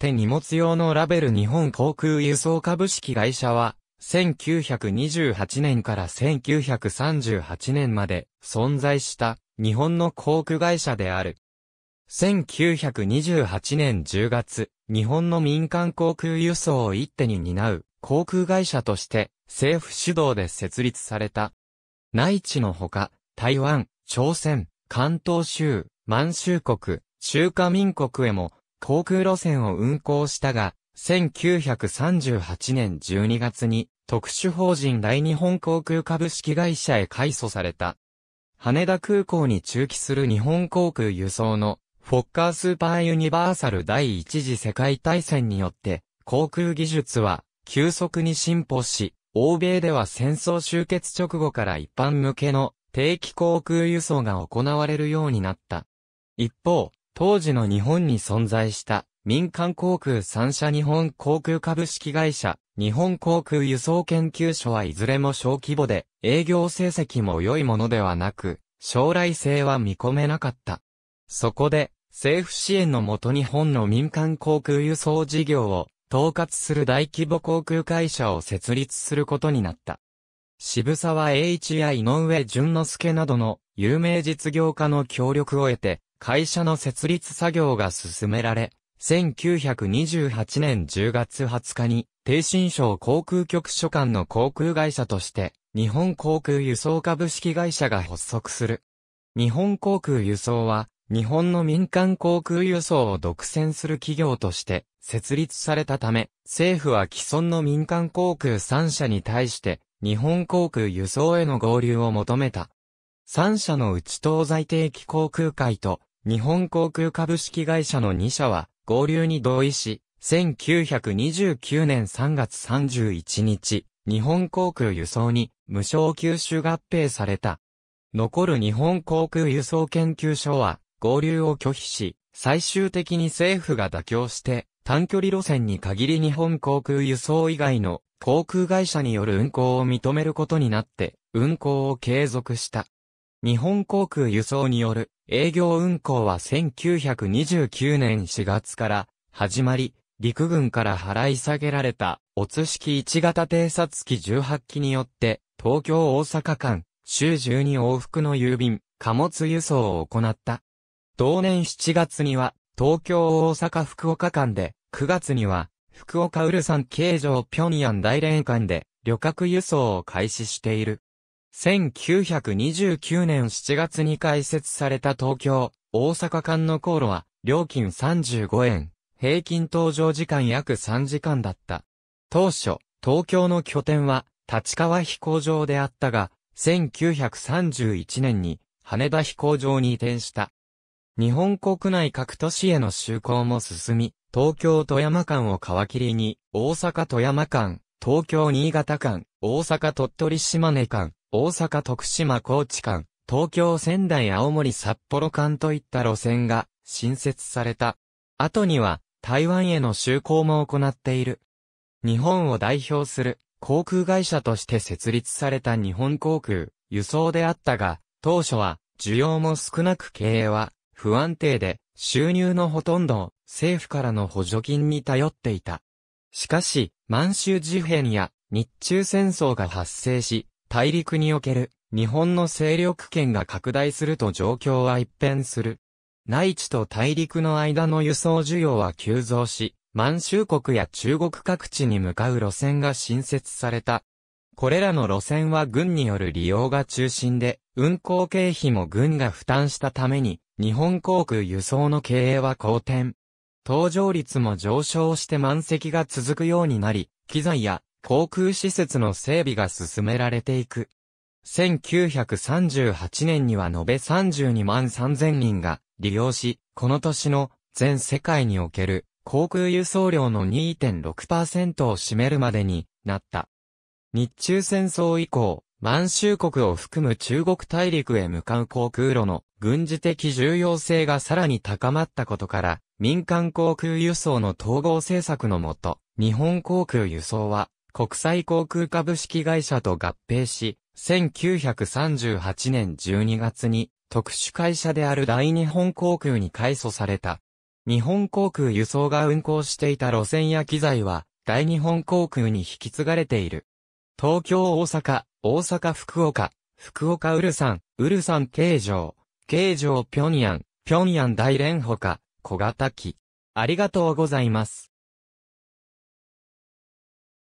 手荷物用のラベル日本航空輸送株式会社は、1928年から1938年まで存在した日本の航空会社である。1928年10月、日本の民間航空輸送を一手に担う航空会社として政府主導で設立された。内地のほか、台湾、朝鮮、関東州、満州国、中華民国へも航空路線を運航したが、1938年12月に特殊法人大日本航空株式会社へ改祖された。羽田空港に駐機する日本航空輸送のフォッカースーパーユニバーサル第一次世界大戦によって航空技術は急速に進歩し、欧米では戦争終結直後から一般向けの定期航空輸送が行われるようになった。一方、当時の日本に存在した民間航空3社日本航空株式会社、日本航空輸送研究所はいずれも小規模で営業成績も良いものではなく、将来性は見込めなかった。そこで、政府支援のもと日本の民間航空輸送事業を統括する大規模航空会社を設立することになった。渋沢栄一や井上淳之介などの有名実業家の協力を得て、会社の設立作業が進められ、1928年10月20日に、低新省航空局所管の航空会社として、日本航空輸送株式会社が発足する。日本航空輸送は、日本の民間航空輸送を独占する企業として設立されたため、政府は既存の民間航空3社に対して、日本航空輸送への合流を求めた。3社のうち東西定期航空会と日本航空株式会社の2社は合流に同意し、1929年3月31日、日本航空輸送に無償吸収合併された。残る日本航空輸送研究所は合流を拒否し、最終的に政府が妥協して短距離路線に限り日本航空輸送以外の航空会社による運航を認めることになって運航を継続した。日本航空輸送による営業運航は1929年4月から始まり、陸軍から払い下げられた、おつ式1型偵察機18機によって、東京大阪間、週12往復の郵便、貨物輸送を行った。同年7月には、東京大阪福岡間で、9月には、福岡ウルサン京城ヤン大連間で、旅客輸送を開始している。1929年7月に開設された東京、大阪間の航路は、料金35円、平均搭乗時間約3時間だった。当初、東京の拠点は、立川飛行場であったが、1931年に、羽田飛行場に移転した。日本国内各都市への就航も進み、東京富山間を皮切りに、大阪富山間、東京新潟間、大阪鳥取島根間、大阪徳島高知間、東京仙台青森札幌間といった路線が新設された。後には台湾への就航も行っている。日本を代表する航空会社として設立された日本航空、輸送であったが、当初は需要も少なく経営は不安定で収入のほとんどを政府からの補助金に頼っていた。しかし、満州事変や日中戦争が発生し、大陸における日本の勢力圏が拡大すると状況は一変する。内地と大陸の間の輸送需要は急増し、満州国や中国各地に向かう路線が新設された。これらの路線は軍による利用が中心で、運行経費も軍が負担したために、日本航空輸送の経営は好転。搭乗率も上昇して満席が続くようになり、機材や航空施設の整備が進められていく。1938年には延べ32万3000人が利用し、この年の全世界における航空輸送量の2.6%を占めるまでになった。日中戦争以降、満州国を含む中国大陸へ向かう航空路の軍事的重要性がさらに高まったことから、民間航空輸送の統合政策のもと、日本航空輸送は国際航空株式会社と合併し、1938年12月に特殊会社である大日本航空に改組された。日本航空輸送が運航していた路線や機材は大日本航空に引き継がれている。東京大阪、大阪福岡、福岡ウルサン、ウルサン京城、京城ョンヤン大連ほか、小型機。ありがとうございます。